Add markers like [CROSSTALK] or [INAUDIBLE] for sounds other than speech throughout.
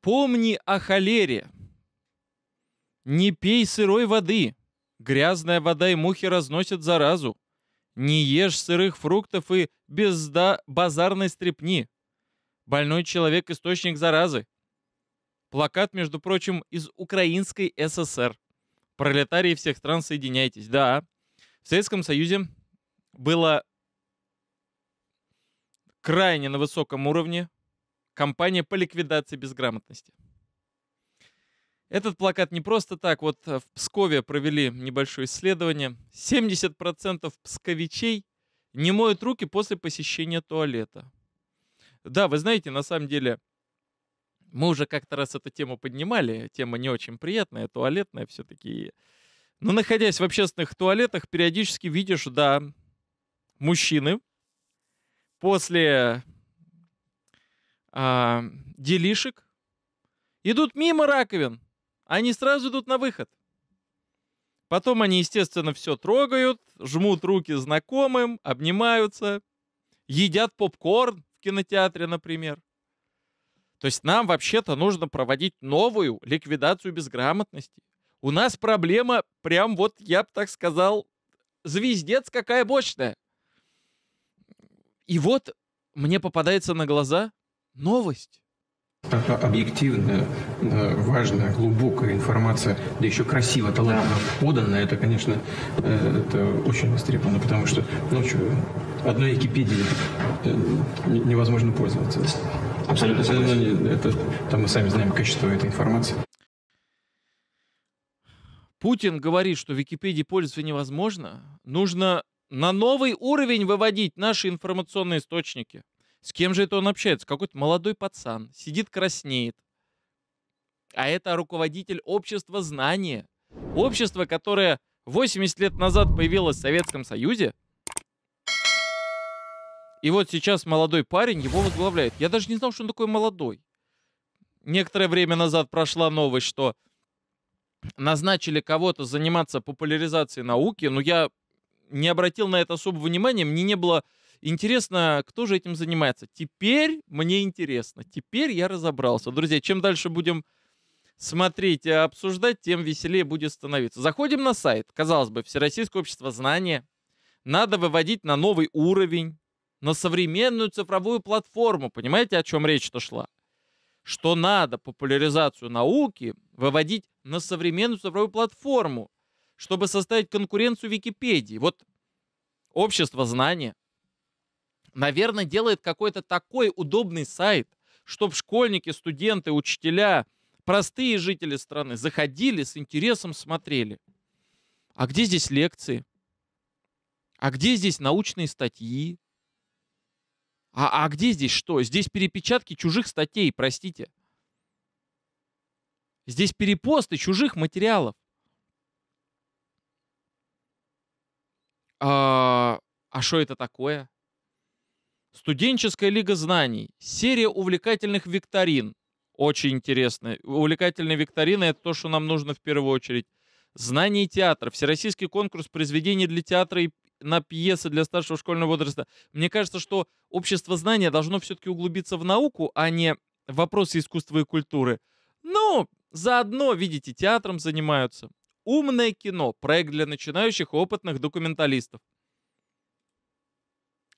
Помни о холере. Не пей сырой воды. Грязная вода и мухи разносят заразу. Не ешь сырых фруктов и безда базарной стрепни. Больной человек – источник заразы. Плакат, между прочим, из Украинской ССР. Пролетарии всех стран, соединяйтесь. Да, в Советском Союзе было крайне на высоком уровне Компания по ликвидации безграмотности. Этот плакат не просто так. Вот э, в Пскове провели небольшое исследование. 70% псковичей не моют руки после посещения туалета. Да, вы знаете, на самом деле, мы уже как-то раз эту тему поднимали. Тема не очень приятная, туалетная все-таки. Но находясь в общественных туалетах, периодически видишь, да, мужчины после э, делишек, идут мимо раковин. Они сразу идут на выход. Потом они, естественно, все трогают, жмут руки знакомым, обнимаются, едят попкорн в кинотеатре, например. То есть нам вообще-то нужно проводить новую ликвидацию безграмотности. У нас проблема прям вот, я бы так сказал, звездец какая мощная. И вот мне попадается на глаза новость. Это а, а, Объективная, важная, глубокая информация, да еще красиво, талантливо поданная, это, конечно, э, это очень востребовано, потому что ночью одной Википедии э, невозможно пользоваться. Абсолютно э, согласен. Ну, это, там мы сами знаем качество этой информации. Путин говорит, что Википедии пользоваться невозможно. Нужно на новый уровень выводить наши информационные источники. С кем же это он общается? Какой-то молодой пацан. Сидит, краснеет. А это руководитель общества знания. Общество, которое 80 лет назад появилось в Советском Союзе. И вот сейчас молодой парень его возглавляет. Я даже не знал, что он такой молодой. Некоторое время назад прошла новость, что назначили кого-то заниматься популяризацией науки, но я не обратил на это особого внимания, мне не было Интересно, кто же этим занимается? Теперь мне интересно. Теперь я разобрался. Друзья, чем дальше будем смотреть и обсуждать, тем веселее будет становиться. Заходим на сайт. Казалось бы, Всероссийское общество знания. Надо выводить на новый уровень, на современную цифровую платформу. Понимаете, о чем речь-то шла? Что надо популяризацию науки выводить на современную цифровую платформу, чтобы составить конкуренцию Википедии. Вот общество знания наверное, делает какой-то такой удобный сайт, чтобы школьники, студенты, учителя, простые жители страны заходили, с интересом смотрели. А где здесь лекции? А где здесь научные статьи? А, а где здесь что? Здесь перепечатки чужих статей, простите. Здесь перепосты чужих материалов. А что а это такое? Студенческая лига знаний, серия увлекательных викторин. Очень интересно. Увлекательные викторины — это то, что нам нужно в первую очередь. Знание театра, всероссийский конкурс произведений для театра и на пьесы для старшего школьного возраста. Мне кажется, что общество знания должно все-таки углубиться в науку, а не в вопросы искусства и культуры. Но ну, заодно, видите, театром занимаются. Умное кино, проект для начинающих опытных документалистов.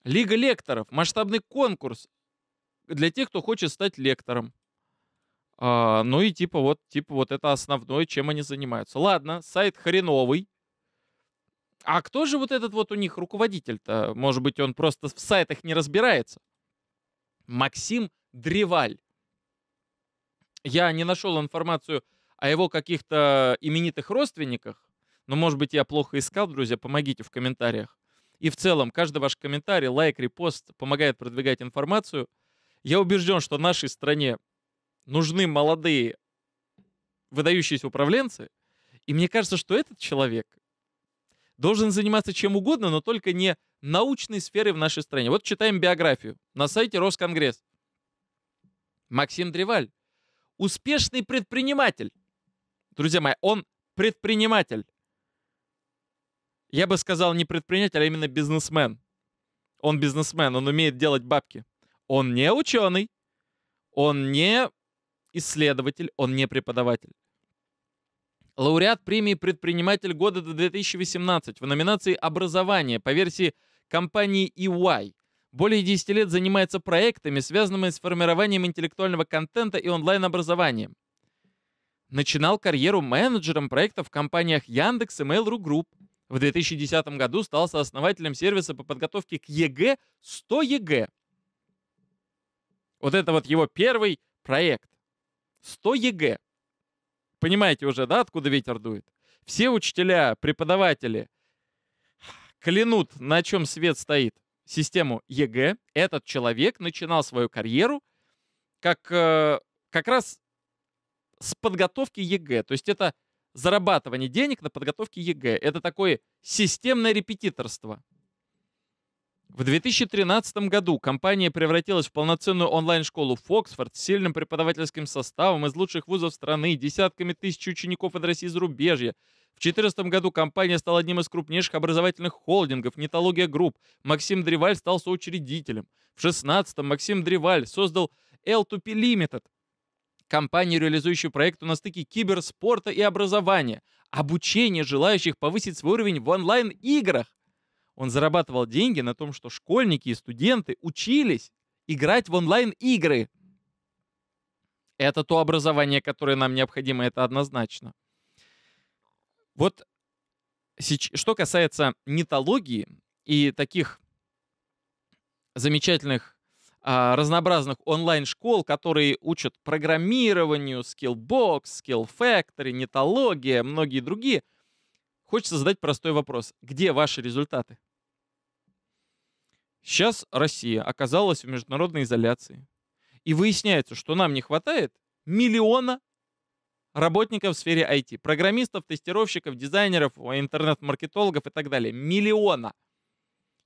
Лига лекторов, масштабный конкурс для тех, кто хочет стать лектором. А, ну и типа вот, типа вот это основное, чем они занимаются. Ладно, сайт хреновый. А кто же вот этот вот у них руководитель-то? Может быть, он просто в сайтах не разбирается? Максим Древаль. Я не нашел информацию о его каких-то именитых родственниках, но, может быть, я плохо искал, друзья, помогите в комментариях. И в целом, каждый ваш комментарий, лайк, репост помогает продвигать информацию. Я убежден, что нашей стране нужны молодые выдающиеся управленцы. И мне кажется, что этот человек должен заниматься чем угодно, но только не научной сферой в нашей стране. Вот читаем биографию на сайте Росконгресс. Максим Древаль. Успешный предприниматель. Друзья мои, он предприниматель я бы сказал, не предприниматель, а именно бизнесмен. Он бизнесмен, он умеет делать бабки. Он не ученый, он не исследователь, он не преподаватель. Лауреат премии «Предприниматель года» 2018 в номинации «Образование» по версии компании EY. Более 10 лет занимается проектами, связанными с формированием интеллектуального контента и онлайн-образованием. Начинал карьеру менеджером проектов в компаниях Яндекс и Mail.ru Group – в 2010 году стал сооснователем сервиса по подготовке к ЕГЭ 100 ЕГЭ. Вот это вот его первый проект. 100 ЕГЭ. Понимаете уже, да, откуда ветер дует? Все учителя, преподаватели клянут, на чем свет стоит, систему ЕГЭ. Этот человек начинал свою карьеру как, э, как раз с подготовки ЕГЭ. То есть это зарабатывание денег на подготовке ЕГЭ. Это такое системное репетиторство. В 2013 году компания превратилась в полноценную онлайн-школу Фоксфорд с сильным преподавательским составом из лучших вузов страны, десятками тысяч учеников из России и зарубежья. В 2014 году компания стала одним из крупнейших образовательных холдингов Нетология Групп». Максим Древаль стал соучредителем. В 2016 Максим Древаль создал L2P Limited – компании, реализующую проекты на стыке киберспорта и образования, обучение желающих повысить свой уровень в онлайн-играх. Он зарабатывал деньги на том, что школьники и студенты учились играть в онлайн-игры. Это то образование, которое нам необходимо, это однозначно. Вот что касается нетологии и таких замечательных а, разнообразных онлайн-школ, которые учат программированию, Skillbox, Skill Factory, нетология, многие другие, хочется задать простой вопрос. Где ваши результаты? Сейчас Россия оказалась в международной изоляции. И выясняется, что нам не хватает миллиона работников в сфере IT. Программистов, тестировщиков, дизайнеров, интернет-маркетологов и так далее. Миллиона.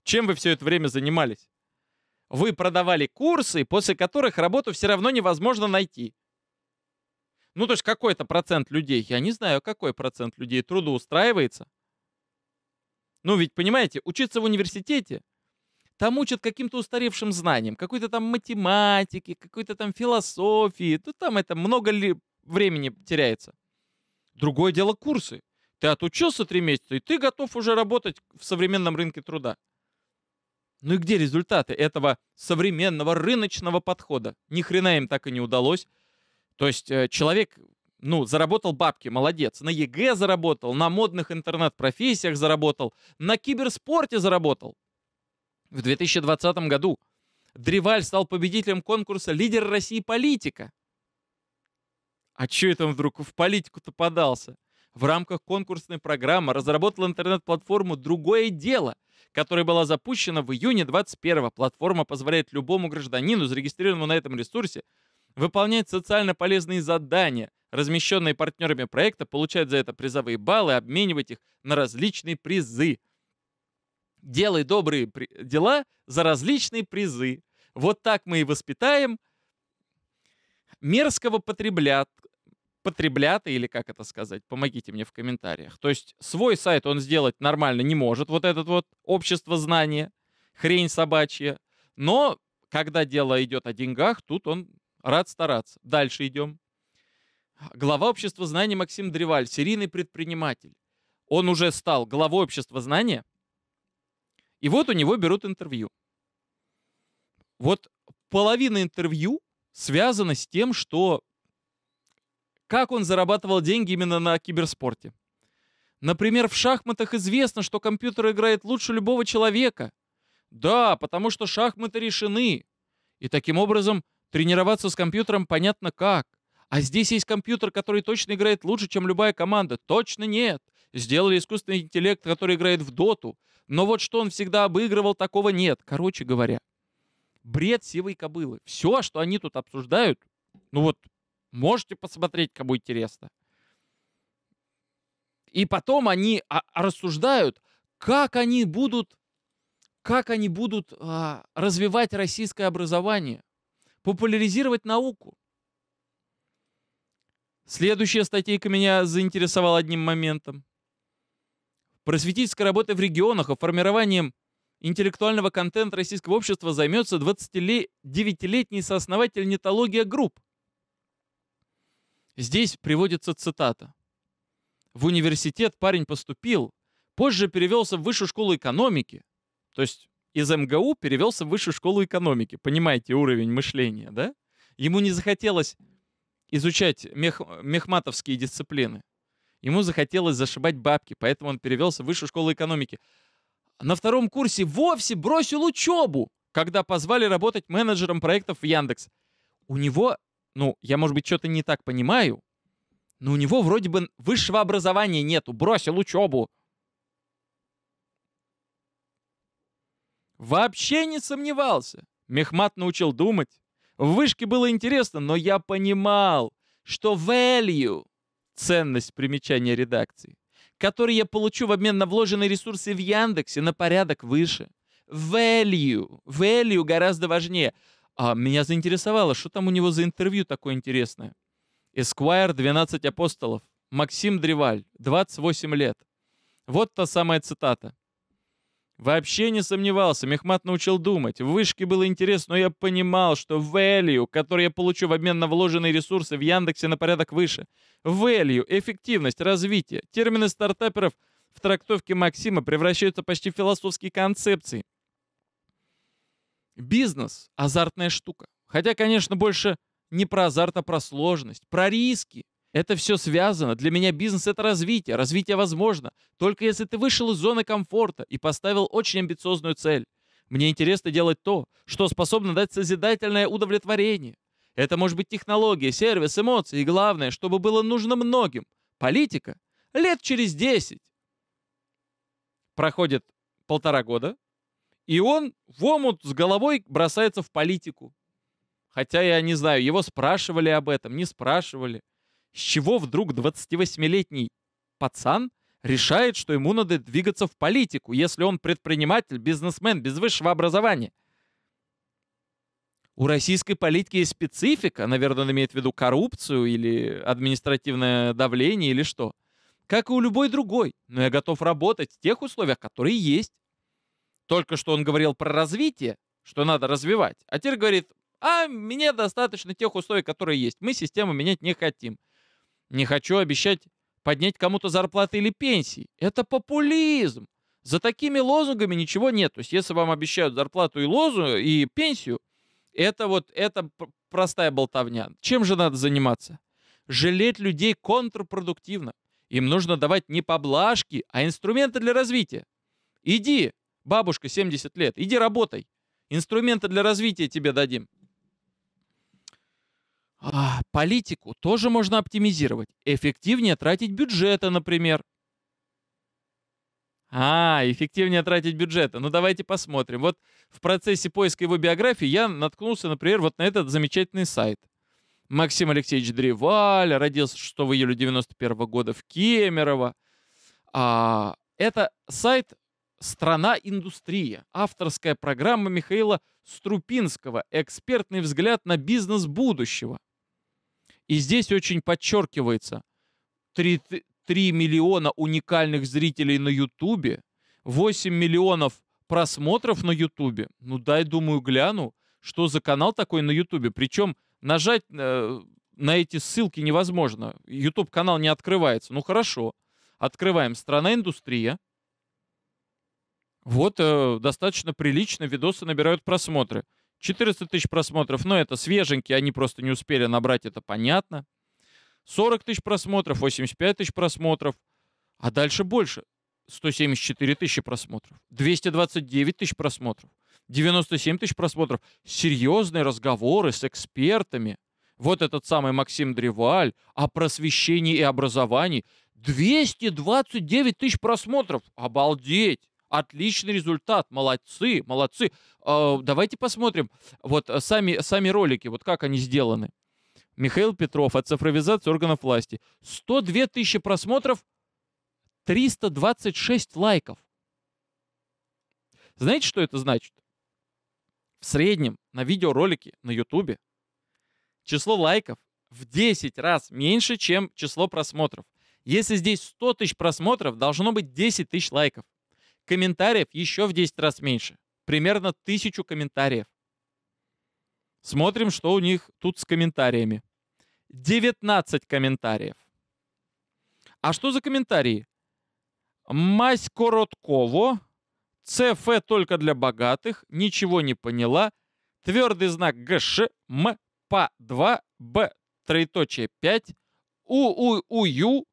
Чем вы все это время занимались? Вы продавали курсы, после которых работу все равно невозможно найти. Ну, то есть какой-то процент людей, я не знаю, какой процент людей трудоустраивается. Ну, ведь, понимаете, учиться в университете, там учат каким-то устаревшим знаниям, какой-то там математики, какой-то там философии. то там это много ли времени теряется. Другое дело курсы. Ты отучился три месяца, и ты готов уже работать в современном рынке труда. Ну и где результаты этого современного рыночного подхода? Ни хрена им так и не удалось. То есть э, человек, ну, заработал бабки, молодец. На ЕГЭ заработал, на модных интернет-профессиях заработал, на киберспорте заработал. В 2020 году Древаль стал победителем конкурса «Лидер России политика». А чё это он вдруг в политику-то подался? В рамках конкурсной программы разработал интернет-платформу «Другое дело», которая была запущена в июне 21-го. Платформа позволяет любому гражданину, зарегистрированному на этом ресурсе, выполнять социально полезные задания, размещенные партнерами проекта, получать за это призовые баллы, обменивать их на различные призы. Делай добрые при... дела за различные призы. Вот так мы и воспитаем мерзкого потребля потребляты, или как это сказать, помогите мне в комментариях. То есть свой сайт он сделать нормально не может, вот этот вот общество знания, хрень собачья. Но когда дело идет о деньгах, тут он рад стараться. Дальше идем. Глава общества знаний Максим Древаль, серийный предприниматель. Он уже стал главой общества знания. И вот у него берут интервью. Вот половина интервью связана с тем, что как он зарабатывал деньги именно на киберспорте. Например, в шахматах известно, что компьютер играет лучше любого человека. Да, потому что шахматы решены. И таким образом тренироваться с компьютером понятно как. А здесь есть компьютер, который точно играет лучше, чем любая команда. Точно нет. Сделали искусственный интеллект, который играет в доту. Но вот что он всегда обыгрывал, такого нет. Короче говоря, бред сивой кобылы. Все, что они тут обсуждают, ну вот Можете посмотреть, кому интересно. И потом они а, рассуждают, как они будут, как они будут а, развивать российское образование, популяризировать науку. Следующая статейка меня заинтересовала одним моментом. Просветительская работа в регионах и формированием интеллектуального контента российского общества займется 29-летний сооснователь нетология групп. Здесь приводится цитата. В университет парень поступил, позже перевелся в высшую школу экономики, то есть из МГУ перевелся в высшую школу экономики. Понимаете уровень мышления, да? Ему не захотелось изучать мех, мехматовские дисциплины. Ему захотелось зашибать бабки, поэтому он перевелся в высшую школу экономики. На втором курсе вовсе бросил учебу, когда позвали работать менеджером проектов в Яндекс. У него ну, я, может быть, что-то не так понимаю, но у него вроде бы высшего образования нету, бросил учебу. Вообще не сомневался. Мехмат научил думать. В вышке было интересно, но я понимал, что value — ценность примечания редакции, который я получу в обмен на вложенные ресурсы в Яндексе на порядок выше. Value. Value гораздо важнее. А меня заинтересовало, что там у него за интервью такое интересное. Эсквайр 12 апостолов. Максим Древаль, 28 лет. Вот та самая цитата. Вообще не сомневался, Мехмат научил думать. В вышке было интересно, но я понимал, что value, который я получу в обмен на вложенные ресурсы в Яндексе на порядок выше. Value, эффективность, развитие. Термины стартаперов в трактовке Максима превращаются почти в философские концепции. Бизнес – азартная штука. Хотя, конечно, больше не про азарт, а про сложность, про риски. Это все связано. Для меня бизнес — это развитие. Развитие возможно. Только если ты вышел из зоны комфорта и поставил очень амбициозную цель. Мне интересно делать то, что способно дать созидательное удовлетворение. Это может быть технология, сервис, эмоции. И главное, чтобы было нужно многим. Политика. Лет через 10. Проходит полтора года, и он в омут с головой бросается в политику. Хотя я не знаю, его спрашивали об этом, не спрашивали. С чего вдруг 28-летний пацан решает, что ему надо двигаться в политику, если он предприниматель, бизнесмен, без высшего образования? У российской политики есть специфика, наверное, он имеет в виду коррупцию или административное давление или что. Как и у любой другой, но я готов работать в тех условиях, которые есть. Только что он говорил про развитие, что надо развивать, а теперь говорит, а мне достаточно тех условий, которые есть. Мы систему менять не хотим. Не хочу обещать поднять кому-то зарплаты или пенсии. Это популизм. За такими лозунгами ничего нет. То есть если вам обещают зарплату и лозу, и пенсию, это вот это простая болтовня. Чем же надо заниматься? Жалеть людей контрпродуктивно. Им нужно давать не поблажки, а инструменты для развития. Иди, Бабушка 70 лет. Иди работай. Инструменты для развития тебе дадим. А, политику тоже можно оптимизировать. Эффективнее тратить бюджета, например. А, эффективнее тратить бюджета. Ну давайте посмотрим. Вот в процессе поиска его биографии я наткнулся, например, вот на этот замечательный сайт. Максим Алексеевич Древаль родился 6 июля 91 года в Кемерово. А, это сайт «Страна-индустрия», авторская программа Михаила Струпинского, экспертный взгляд на бизнес будущего. И здесь очень подчеркивается 3, 3 миллиона уникальных зрителей на Ютубе, 8 миллионов просмотров на Ютубе. Ну дай, думаю, гляну, что за канал такой на Ютубе. Причем нажать э, на эти ссылки невозможно. Ютуб-канал не открывается. Ну хорошо. Открываем «Страна-индустрия». Вот э, достаточно прилично видосы набирают просмотры. 14 тысяч просмотров, но ну, это свеженькие, они просто не успели набрать, это понятно. 40 тысяч просмотров, 85 тысяч просмотров, а дальше больше. 174 тысячи просмотров, 229 тысяч просмотров, 97 тысяч просмотров. Серьезные разговоры с экспертами. Вот этот самый Максим Древаль о просвещении и образовании. 229 тысяч просмотров. Обалдеть! Отличный результат, молодцы, молодцы. А, давайте посмотрим вот э, сами, сами ролики, вот как они сделаны. Михаил Петров, от цифровизации органов власти. 102 тысячи просмотров, 326 лайков. Знаете, что это значит? В среднем на видеоролике на Ютубе число лайков в 10 раз меньше, чем число просмотров. Если здесь 100 тысяч просмотров, должно быть 10 тысяч лайков. Комментариев еще в 10 раз меньше. Примерно тысячу комментариев. Смотрим, что у них тут с комментариями. 19 комментариев. А что за комментарии? Мась Коротково, ЦФ только для богатых, ничего не поняла, твердый знак ГШ, М, ПА 2, Б, троеточие 5, У, У, У, Ю,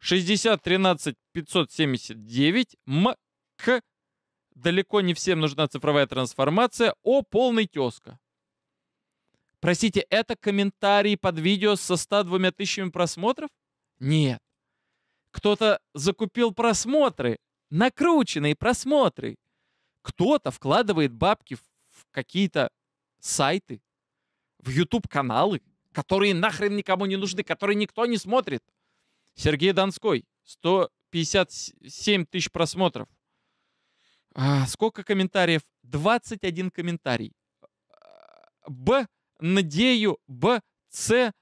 6013579, М, к. Далеко не всем нужна цифровая трансформация. О. Полный тезка. Простите, это комментарий под видео со 102 тысячами просмотров? Нет. Кто-то закупил просмотры, накрученные просмотры. Кто-то вкладывает бабки в какие-то сайты, в YouTube-каналы, которые нахрен никому не нужны, которые никто не смотрит. Сергей Донской, 157 тысяч просмотров. А, сколько комментариев? 21 комментарий. А, б. Надею. Б. С.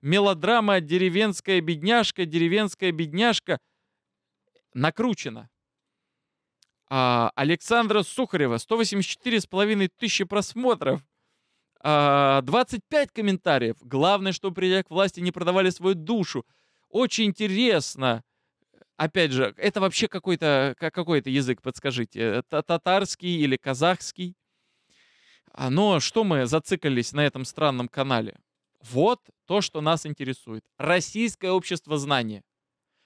Мелодрама «Деревенская бедняжка», «Деревенская бедняжка» накручена. А, Александра Сухарева, 184,5 тысячи просмотров. 25 а, комментариев. Главное, что придя к власти, не продавали свою душу. Очень интересно. Опять же, это вообще какой-то какой язык, подскажите, э, татарский или казахский? А, но что мы зациклились на этом странном канале? Вот то, что нас интересует. Российское общество знания.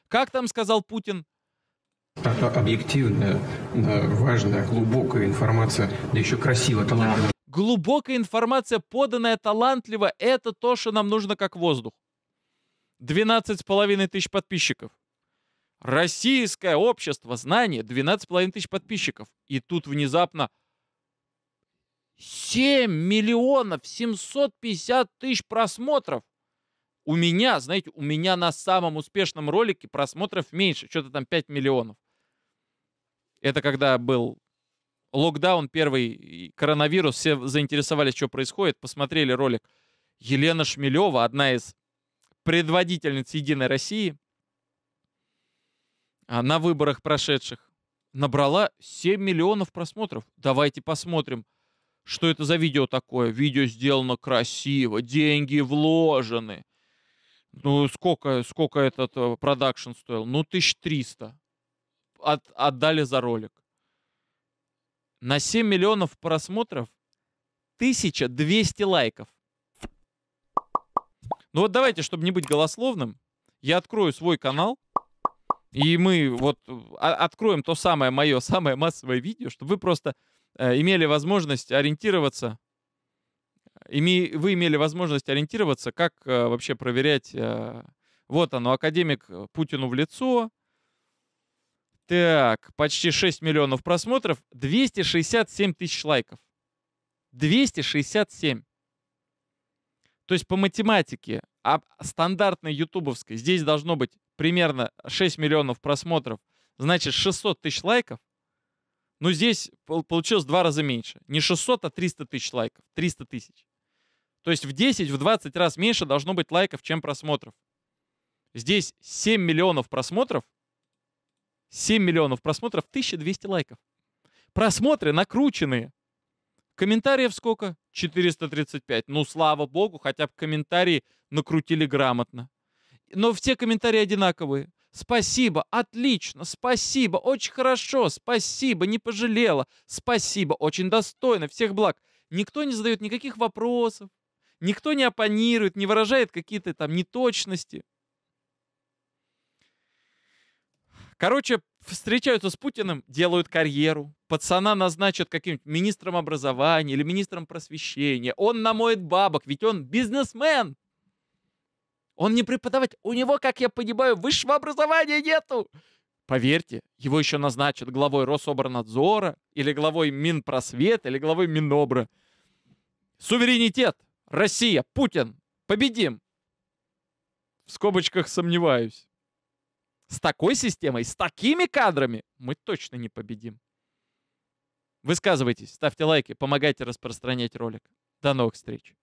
Как там сказал Путин? Объективная, важная, глубокая информация, да еще красиво, талантливо. Глубокая информация, поданная талантливо, это то, что нам нужно как воздух. 12,5 тысяч подписчиков. Российское общество знания, 12,5 тысяч подписчиков. И тут внезапно 7 миллионов 750 тысяч просмотров. У меня, знаете, у меня на самом успешном ролике просмотров меньше, что-то там 5 миллионов. Это когда был локдаун первый, коронавирус, все заинтересовались, что происходит, посмотрели ролик. Елена Шмелева, одна из предводительниц «Единой России», а, на выборах прошедших. Набрала 7 миллионов просмотров. Давайте посмотрим, что это за видео такое. Видео сделано красиво, деньги вложены. Ну, сколько, сколько этот э, продакшн стоил? Ну, 1300. От, отдали за ролик. На 7 миллионов просмотров 1200 лайков. Ну вот давайте, чтобы не быть голословным, я открою свой канал и мы вот э, а, откроем то самое мое, [LAUGHS] самое массовое видео, чтобы вы просто э, имели возможность ориентироваться, ими вы имели возможность ориентироваться, как э, вообще проверять, вот оно, академик Путину в лицо, так, почти 6 миллионов просмотров, 267 тысяч лайков. 267. То есть по математике, а стандартной ютубовской, здесь должно быть примерно 6 миллионов просмотров, значит 600 тысяч лайков, но ну, здесь получилось в два раза меньше. Не 600, а 300 тысяч лайков. 300 тысяч. То есть в 10, в 20 раз меньше должно быть лайков, чем просмотров. Здесь 7 миллионов просмотров, 7 миллионов просмотров, 1200 лайков. Просмотры накрученные. Комментариев сколько? 435. Ну, слава богу, хотя бы комментарии накрутили грамотно но все комментарии одинаковые. Спасибо, отлично, спасибо, очень хорошо, спасибо, не пожалела, спасибо, очень достойно, всех благ. Никто не задает никаких вопросов, никто не оппонирует, не выражает какие-то там неточности. Короче, встречаются с Путиным, делают карьеру. Пацана назначат каким-нибудь министром образования или министром просвещения. Он намоет бабок, ведь он бизнесмен. Он не преподаватель. У него, как я понимаю, высшего образования нету. Поверьте, его еще назначат главой Рособорнадзора или главой Минпросвета или главой Минобра. Суверенитет. Россия. Путин. Победим. В скобочках сомневаюсь. С такой системой, с такими кадрами мы точно не победим. Высказывайтесь, ставьте лайки, помогайте распространять ролик. До новых встреч.